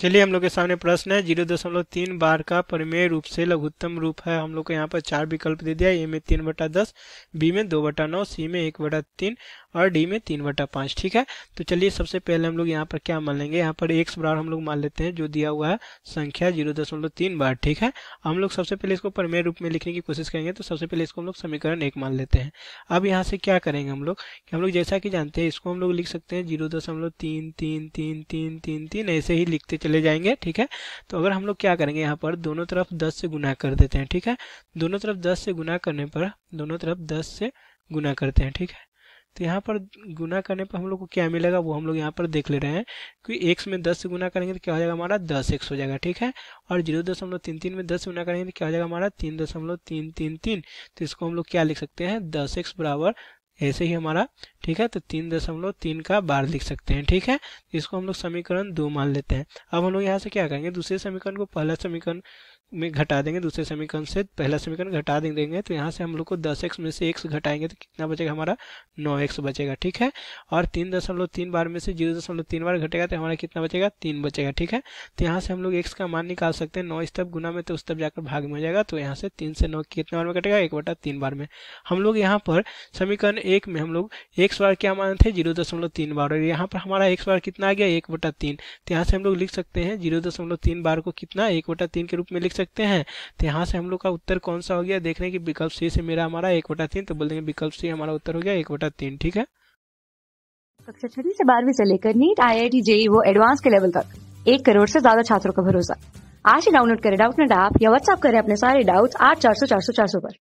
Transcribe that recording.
चलिए हम लोग के सामने प्रश्न है जीरो दशमलव तीन बार का परिमेय रूप से लघुत्तम रूप है हम लोग को यहाँ पर चार विकल्प दे दिया ए में तीन बटा दस बी में दो बटा नौ सी में एक बटा तीन और डी में तीन बटा पाँच ठीक है तो चलिए सबसे पहले हम लोग यहाँ पर क्या मान लेंगे यहाँ पर एक्स बार हम लोग मान लेते हैं जो दिया हुआ है संख्या जीरो दशमलव तीन बार ठीक है हम लोग सबसे पहले इसको परमेय रूप में लिखने की कोशिश करेंगे तो सबसे पहले इसको हम लोग समीकरण एक मान लेते हैं अब यहाँ से क्या करेंगे हम लोग हम लोग जैसा कि जानते हैं इसको हम लोग लिख सकते हैं जीरो दशमलव तीन तीन तीन तीन तीन तीन ऐसे ही लिखते चले जाएंगे ठीक है तो अगर हम लोग क्या करेंगे यहाँ पर दोनों तरफ दस से गुना कर देते हैं ठीक है दोनों तरफ दस से गुना करने पर दोनों तरफ दस से गुना करते हैं ठीक है तो यहाँ पर गुना करने पर हम लोग को क्या मिलेगा वो हम लोग यहाँ पर देख ले रहे हैं कि एक्स में दस से गुना करेंगे तो क्या हो जाएगा हमारा दस एक्स हो जाएगा ठीक है और जीरो दशमलव तीन तीन में दस से गुना करेंगे तो क्या हो जाएगा हमारा तीन दशमलव तीन तीन तीन तो इसको हम लोग क्या लिख सकते हैं दस एक्स बराबर ऐसे ही हमारा ठीक है तो तीन दशमलव तीन का बार लिख सकते हैं ठीक है इसको हम लोग समीकरण दो मान लेते हैं अब हम लोग यहाँ से क्या करेंगे दूसरे समीकरण को पहला समीकरण में घटा देंगे दूसरे समीकरण से पहला समीकरण घटा देंगे तो यहाँ से हम लोग को दस एक्स में से एक्स घटाएंगे तो कितना बचेगा हमारा नौ एक्स बचेगा ठीक है और तीन दशमलव तीन बार में से जीरो दशमलव तीन बार घटेगा तो हमारा कितना बचेगा तीन बचेगा ठीक है तो यहाँ से हम लोग एक्स का मान निकाल सकते हैं नौ इस गुना में तो उस जाकर भाग में हो जाएगा तो यहाँ से तीन से नौ कितने बार में घटेगा एक बटा तीन बार में हम लोग यहाँ पर समीकरण एक में हम लोग एक्स बार क्या मान थे जीरो दशमलव तीन बार और यहाँ पर हमारा एक्स बार कितना आ गया एक बटा तीन तो यहाँ से हम लोग लिख सकते हैं जीरो दशमलव तीन बार को कितना एक बटा तीन के रूप में लिख सकते हैं तो यहाँ से हम लोग का उत्तर कौन सा हो गया देख रहे हैं कि विकल्प सी से मेरा हमारा एक बटा तीन तो बोल देंगे विकल्प सी हमारा उत्तर हो गया एक बटा तीन ठीक है कक्षा छठी से बारहवीं से लेकर NEET I I T JEE वो एडवांस के लेवल तक एक करोड़ से ज्यादा छात्रों का भरोसा आज ही डाउनलोड करें डाउट नेट ऐप या व्हाट्सअप करें अपने सारे डाउट्स आठ चार सौ चार सौ चार सौ पर